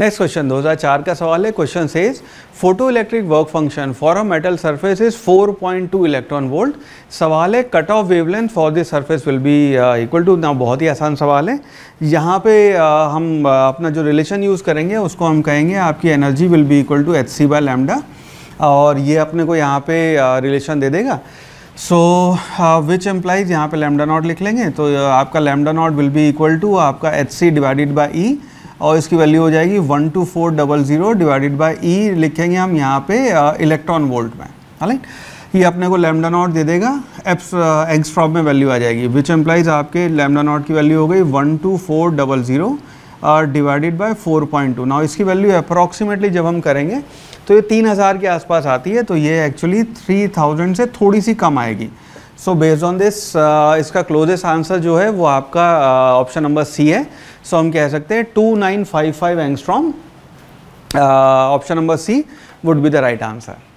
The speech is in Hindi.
नेक्स्ट क्वेश्चन 2004 का सवाल है question says photo electric work function for a metal surface is 4.2 electron volt सवाल है cut off wavelength for this surface will be equal to ना बहुत ही आसान सवाल है यहाँ पे uh, हम uh, अपना जो रिलेशन यूज़ करेंगे उसको हम कहेंगे आपकी energy will be equal to H C by lambda और ये अपने को यहाँ पे रिलेशन uh, दे देगा सो विच एम्प्लाइज यहाँ पे लैमडा नॉट लिख लेंगे तो uh, आपका lambda not will be equal to आपका H C divided by E और इसकी वैल्यू हो जाएगी one two four double zero divided by E लिखेंगे हम यहाँ पे इलेक्ट्रॉन वोल्ट में राइट ये अपने को लेमडा नॉट दे देगा एप्स फ्रॉप में वैल्यू आ जाएगी विच एम्प्लाइज आपके लेमडा नॉट की वैल्यू हो गई one two four double zero divided by four point two now इसकी वैल्यू अप्रॉक्सीमेटली जब हम करेंगे तो ये तीन हज़ार के आसपास आती है तो ये एक्चुअली थ्री थाउजेंड से थोड़ी सी कम आएगी सो बेस्ड ऑन दिस इसका क्लोजेस्ट आंसर जो है वो आपका ऑप्शन नंबर सी है सो so, हम कह सकते हैं two nine five five angstrom option number C would be the right answer